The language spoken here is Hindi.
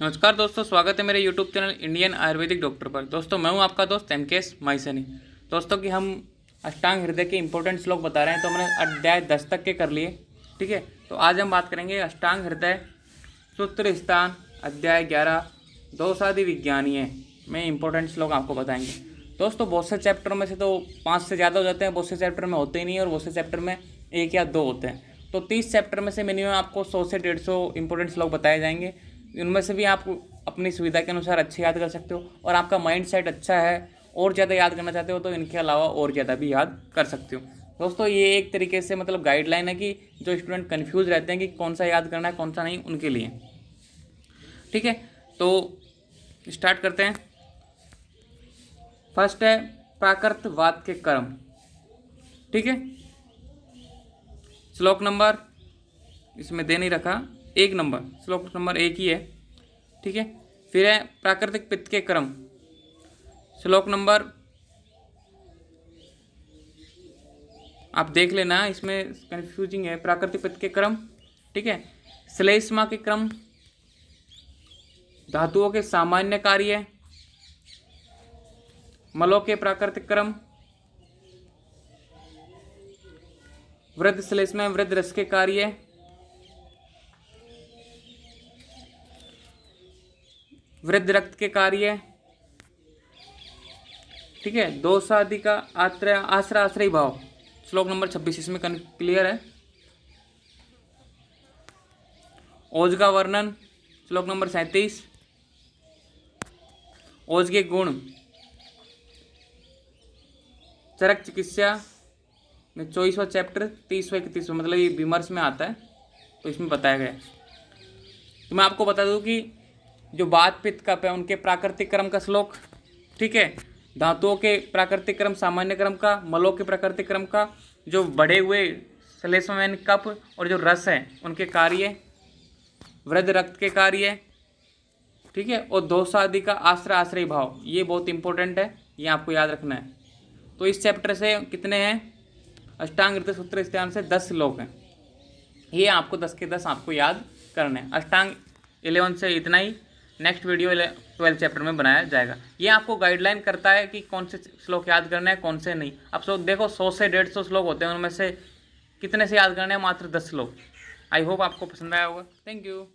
नमस्कार दोस्तों स्वागत है मेरे YouTube channel Indian ayurvedic doctor पर दोस्तों मैं हूं आपका दोस्त एम के एस माइसनी दोस्तों कि हम अष्टांग हृदय के इंपॉर्टेंट श्लोक बता रहे हैं तो हमने अध्याय दस तक के कर लिए ठीक है तो आज हम बात करेंगे अष्टांग हृदय सूत्र स्थान अध्याय ग्यारह विज्ञानी है में इंपॉर्टेंट श्लोक आपको बताएंगे दोस्तों बहुत से चैप्टर में से तो पाँच से ज़्यादा हो जाते हैं बहुत से चैप्टर में होते ही नहीं और बहुत से चैप्टर में एक या दो होते हैं तो तीस चैप्टर में से मिनिमम आपको सौ से डेढ़ सौ इंपॉर्टेंट श्लोक बताए जाएंगे उनमें से भी आप अपनी सुविधा के अनुसार अच्छे याद कर सकते हो और आपका माइंड सेट अच्छा है और ज़्यादा याद करना चाहते हो तो इनके अलावा और ज़्यादा भी याद कर सकते हो दोस्तों ये एक तरीके से मतलब गाइडलाइन है कि जो स्टूडेंट कन्फ्यूज़ रहते हैं कि कौन सा याद करना है कौन सा नहीं उनके लिए ठीक है तो स्टार्ट करते हैं फर्स्ट है प्राकृतवाद के कर्म ठीक है श्लोक नंबर इसमें दे नहीं रखा एक नंबर श्लोक नंबर एक ही है ठीक है फिर है प्राकृतिक पित्त के क्रम श्लोक नंबर आप देख लेना इसमें कंफ्यूजिंग है प्राकृतिक पित्त के क्रम ठीक है श्लेष्मा के क्रम धातुओं के सामान्य कार्य मलों के प्राकृतिक क्रम वृद्ध श्लेष्मा वृद्ध रस के कार्य वृद्ध रक्त के कार्य ठीक है शादी का आत्र आश्रय आश्रय भाव श्लोक नंबर छब्बीस इसमें क्लियर है ओज का वर्णन श्लोक नंबर सैंतीस ओज के गुण चरक चिकित्सा में चौबीसवा चैप्टर तीसवा इकतीसवा मतलब ये विमर्श में आता है तो इसमें बताया गया तो मैं आपको बता दूं कि जो बात पित्त कप है उनके प्राकृतिक क्रम का श्लोक ठीक है धातुओं के प्राकृतिक क्रम सामान्य क्रम का मलों के प्राकृतिक क्रम का जो बढ़े हुए सलेसमैन कप और जो रस हैं उनके कार्य वृद्ध रक्त के कार्य ठीक है और दोषा आदि का आश्रय आश्रय भाव ये बहुत इंपॉर्टेंट है ये आपको याद रखना है तो इस चैप्टर से कितने हैं अष्टांग रित सूत्र स्थान से दस श्लोक हैं ये आपको दस के दस आपको याद करना है अष्टांग एलेवन से इतना ही नेक्स्ट वीडियो ट्वेल्थ चैप्टर में बनाया जाएगा ये आपको गाइडलाइन करता है कि कौन से श्लोक याद करने हैं कौन से नहीं अब सो देखो सौ से डेढ़ सौ श्लोक होते हैं उनमें से कितने से याद करने हैं मात्र दस श्लोक आई होप आपको पसंद आया होगा थैंक यू